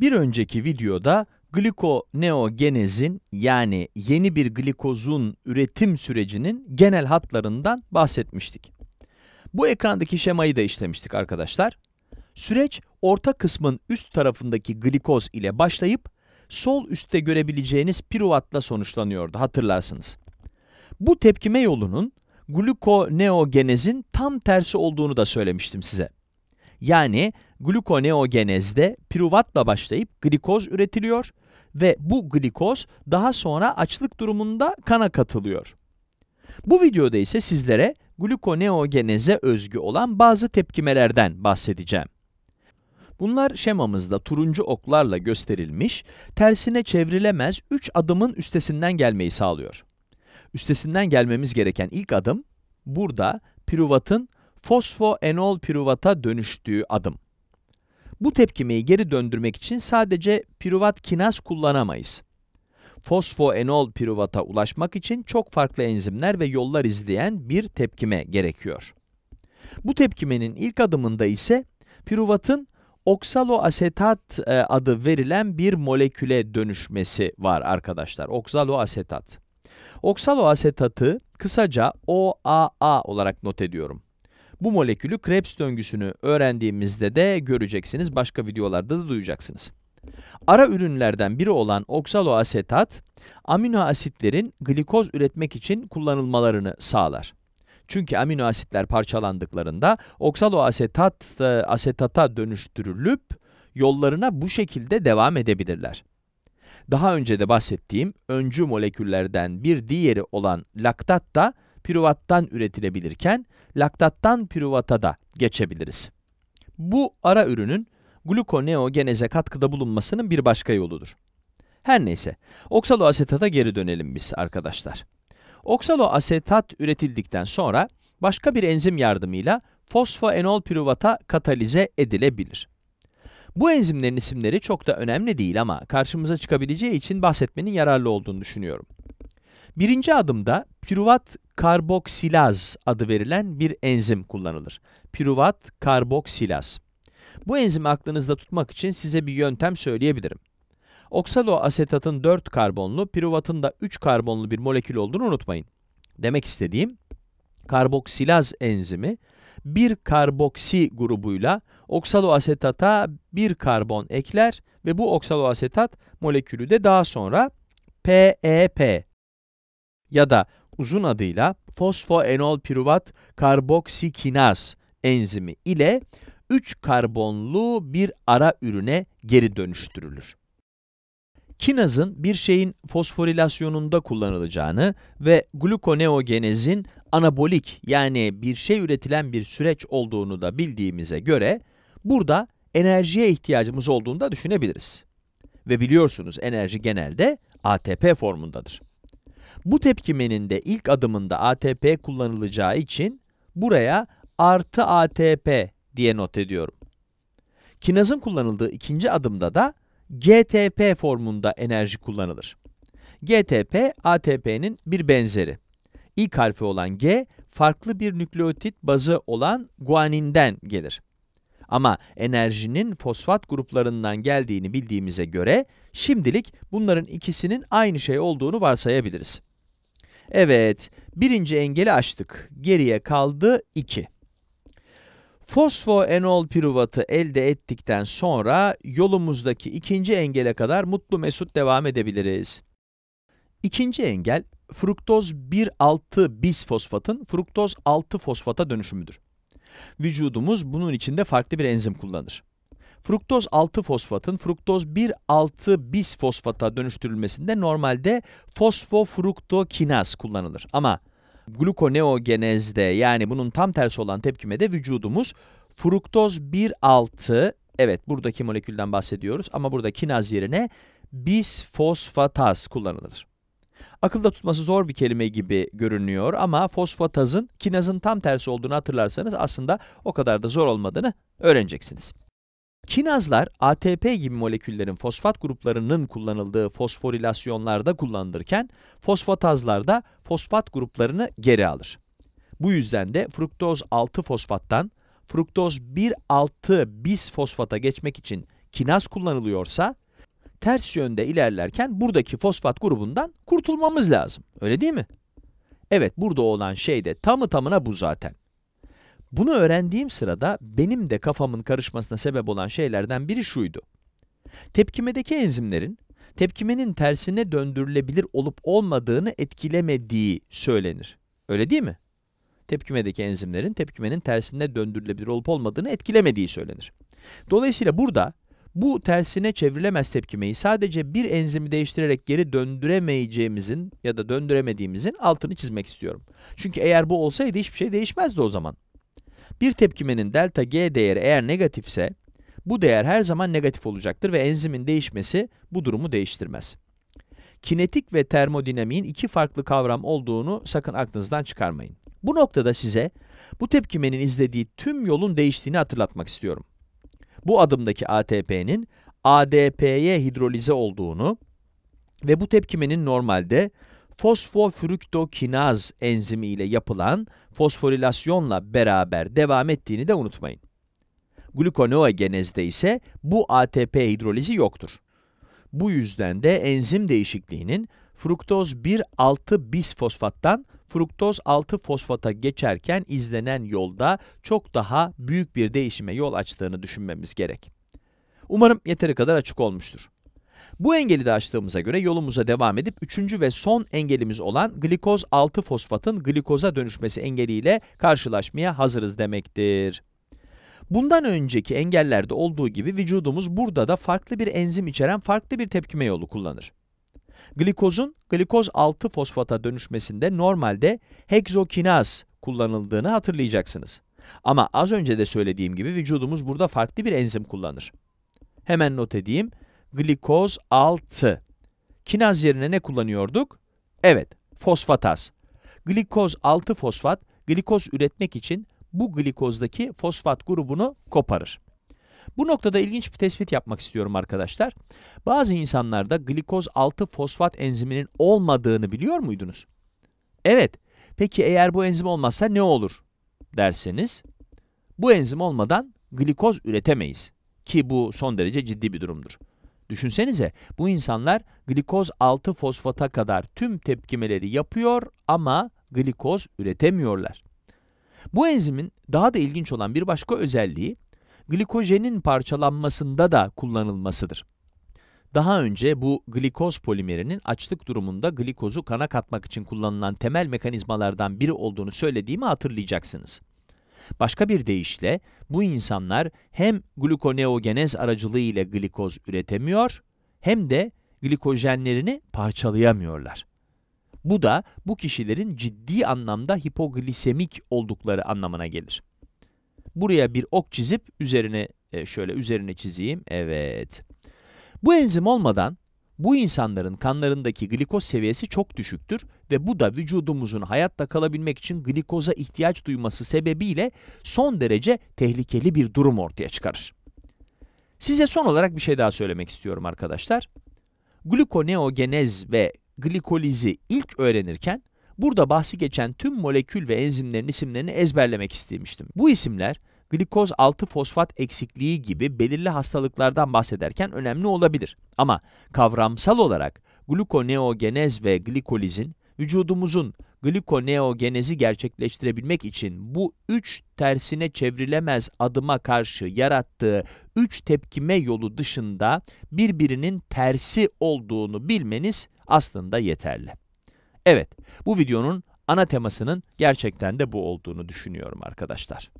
Bir önceki videoda glikoneogenezin yani yeni bir glikozun üretim sürecinin genel hatlarından bahsetmiştik. Bu ekrandaki şemayı da işlemiştik arkadaşlar. Süreç orta kısmın üst tarafındaki glikoz ile başlayıp sol üstte görebileceğiniz piruvatla sonuçlanıyordu hatırlarsınız. Bu tepkime yolunun glukoneogenezin tam tersi olduğunu da söylemiştim size. Yani glukoneogenezde piruvatla başlayıp glikoz üretiliyor ve bu glikoz daha sonra açlık durumunda kana katılıyor. Bu videoda ise sizlere glukoneogeneze özgü olan bazı tepkimelerden bahsedeceğim. Bunlar şemamızda turuncu oklarla gösterilmiş, tersine çevrilemez 3 adımın üstesinden gelmeyi sağlıyor. Üstesinden gelmemiz gereken ilk adım, burada piruvatın fosfoenol piruvata dönüştüğü adım. Bu tepkimeyi geri döndürmek için sadece piruvat kinaz kullanamayız. Fosfoenol piruvata ulaşmak için çok farklı enzimler ve yollar izleyen bir tepkime gerekiyor. Bu tepkimenin ilk adımında ise piruvatın oksaloasetat e, adı verilen bir moleküle dönüşmesi var arkadaşlar. Oksaloasetat. Oksaloasetatı kısaca OAA olarak not ediyorum. Bu molekülü Krebs döngüsünü öğrendiğimizde de göreceksiniz, başka videolarda da duyacaksınız. Ara ürünlerden biri olan oksaloasetat, amino asitlerin glikoz üretmek için kullanılmalarını sağlar. Çünkü amino asitler parçalandıklarında oksaloasetat e, asetata dönüştürülüp yollarına bu şekilde devam edebilirler. Daha önce de bahsettiğim öncü moleküllerden bir diğeri olan laktat da piruvattan üretilebilirken laktattan piruvata da geçebiliriz. Bu ara ürünün glukoneogeneze katkıda bulunmasının bir başka yoludur. Her neyse, oksaloasetata geri dönelim biz arkadaşlar. Oksaloasetat üretildikten sonra başka bir enzim yardımıyla fosfoenol piruvata katalize edilebilir. Bu enzimlerin isimleri çok da önemli değil ama karşımıza çıkabileceği için bahsetmenin yararlı olduğunu düşünüyorum. Birinci adımda piruvat karboksilaz adı verilen bir enzim kullanılır. Piruvat karboksilaz. Bu enzimi aklınızda tutmak için size bir yöntem söyleyebilirim. Oksaloasetatın 4 karbonlu, piruvatın da 3 karbonlu bir molekül olduğunu unutmayın. Demek istediğim, karboksilaz enzimi bir karboksi grubuyla oksaloasetata bir karbon ekler ve bu oksaloasetat molekülü de daha sonra PEP e ya da uzun adıyla fosfoenolpiruvat karboksikinaz enzimi ile 3 karbonlu bir ara ürüne geri dönüştürülür. Kinazın bir şeyin fosforilasyonunda kullanılacağını ve glukoneogenezin anabolik yani bir şey üretilen bir süreç olduğunu da bildiğimize göre burada enerjiye ihtiyacımız olduğunu da düşünebiliriz. Ve biliyorsunuz enerji genelde ATP formundadır. Bu tepkimenin de ilk adımında ATP kullanılacağı için buraya artı ATP diye not ediyorum. Kinazın kullanıldığı ikinci adımda da GTP formunda enerji kullanılır. GTP, ATP'nin bir benzeri. İlk harfi olan G, farklı bir nükleotit bazı olan guaninden gelir. Ama enerjinin fosfat gruplarından geldiğini bildiğimize göre, şimdilik bunların ikisinin aynı şey olduğunu varsayabiliriz. Evet, birinci engeli açtık. Geriye kaldı 2. Fosfoenol piruvatı elde ettikten sonra yolumuzdaki ikinci engele kadar mutlu mesut devam edebiliriz. İkinci engel, fruktoz 1,6 bisfosfatın fruktoz 6 fosfata dönüşümüdür. Vücudumuz bunun için de farklı bir enzim kullanır. Fruktoz 6 fosfatın fruktoz bis fosfat'a dönüştürülmesinde normalde fosfofruktokinaz kullanılır. Ama glukoneogenezde yani bunun tam tersi olan tepkimede vücudumuz fruktoz 1,6 evet buradaki molekülden bahsediyoruz ama burada kinaz yerine bisfosfataz kullanılır. Akılda tutması zor bir kelime gibi görünüyor ama fosfatazın kinazın tam tersi olduğunu hatırlarsanız aslında o kadar da zor olmadığını öğreneceksiniz. Kinazlar ATP gibi moleküllerin fosfat gruplarının kullanıldığı fosforilasyonlarda kullanılırken fosfatazlar da fosfat gruplarını geri alır. Bu yüzden de fruktoz 6 fosfattan fruktoz 1,6 bis fosfata geçmek için kinaz kullanılıyorsa ters yönde ilerlerken buradaki fosfat grubundan kurtulmamız lazım. Öyle değil mi? Evet burada olan şey de tamı tamına bu zaten. Bunu öğrendiğim sırada benim de kafamın karışmasına sebep olan şeylerden biri şuydu. Tepkimedeki enzimlerin tepkimenin tersine döndürülebilir olup olmadığını etkilemediği söylenir. Öyle değil mi? Tepkimedeki enzimlerin tepkimenin tersine döndürülebilir olup olmadığını etkilemediği söylenir. Dolayısıyla burada bu tersine çevrilemez tepkimeyi sadece bir enzimi değiştirerek geri döndüremeyeceğimizin ya da döndüremediğimizin altını çizmek istiyorum. Çünkü eğer bu olsaydı hiçbir şey değişmezdi o zaman. Bir tepkimenin delta G değeri eğer negatifse, bu değer her zaman negatif olacaktır ve enzimin değişmesi bu durumu değiştirmez. Kinetik ve termodinamiğin iki farklı kavram olduğunu sakın aklınızdan çıkarmayın. Bu noktada size bu tepkimenin izlediği tüm yolun değiştiğini hatırlatmak istiyorum. Bu adımdaki ATP'nin ADP'ye hidrolize olduğunu ve bu tepkimenin normalde fosfofruktokinaz enzimi ile yapılan fosforilasyonla beraber devam ettiğini de unutmayın. Glukoneogenezde ise bu ATP hidrolizi yoktur. Bu yüzden de enzim değişikliğinin fruktoz 1,6 bisfosfattan fruktoz 6 fosfata geçerken izlenen yolda çok daha büyük bir değişime yol açtığını düşünmemiz gerek. Umarım yeteri kadar açık olmuştur. Bu engeli de aştığımıza göre yolumuza devam edip üçüncü ve son engelimiz olan glikoz 6 fosfatın glikoza dönüşmesi engeliyle karşılaşmaya hazırız demektir. Bundan önceki engellerde olduğu gibi vücudumuz burada da farklı bir enzim içeren farklı bir tepkime yolu kullanır. Glikozun glikoz 6 fosfata dönüşmesinde normalde hexokinaz kullanıldığını hatırlayacaksınız. Ama az önce de söylediğim gibi vücudumuz burada farklı bir enzim kullanır. Hemen not edeyim glikoz 6. Kinaz yerine ne kullanıyorduk? Evet, fosfataz. Glikoz 6 fosfat glikoz üretmek için bu glikozdaki fosfat grubunu koparır. Bu noktada ilginç bir tespit yapmak istiyorum arkadaşlar. Bazı insanlarda glikoz 6 fosfat enziminin olmadığını biliyor muydunuz? Evet. Peki eğer bu enzim olmazsa ne olur derseniz bu enzim olmadan glikoz üretemeyiz ki bu son derece ciddi bir durumdur. Düşünsenize bu insanlar glikoz 6 fosfata kadar tüm tepkimeleri yapıyor ama glikoz üretemiyorlar. Bu enzimin daha da ilginç olan bir başka özelliği glikojenin parçalanmasında da kullanılmasıdır. Daha önce bu glikoz polimerinin açlık durumunda glikozu kana katmak için kullanılan temel mekanizmalardan biri olduğunu söylediğimi hatırlayacaksınız. Başka bir deyişle bu insanlar hem glukoneogenez aracılığıyla glikoz üretemiyor hem de glikojenlerini parçalayamıyorlar. Bu da bu kişilerin ciddi anlamda hipoglisemik oldukları anlamına gelir. Buraya bir ok çizip üzerine e, şöyle üzerine çizeyim. Evet. Bu enzim olmadan bu insanların kanlarındaki glikoz seviyesi çok düşüktür ve bu da vücudumuzun hayatta kalabilmek için glikoza ihtiyaç duyması sebebiyle son derece tehlikeli bir durum ortaya çıkarır. Size son olarak bir şey daha söylemek istiyorum arkadaşlar. Glukoneogenez ve glikolizi ilk öğrenirken burada bahsi geçen tüm molekül ve enzimlerin isimlerini ezberlemek istemiştim. Bu isimler glikoz 6 fosfat eksikliği gibi belirli hastalıklardan bahsederken önemli olabilir. Ama kavramsal olarak glukoneogenez ve glikolizin vücudumuzun glikoneogenezi gerçekleştirebilmek için bu üç tersine çevrilemez adıma karşı yarattığı üç tepkime yolu dışında birbirinin tersi olduğunu bilmeniz aslında yeterli. Evet, bu videonun ana temasının gerçekten de bu olduğunu düşünüyorum arkadaşlar.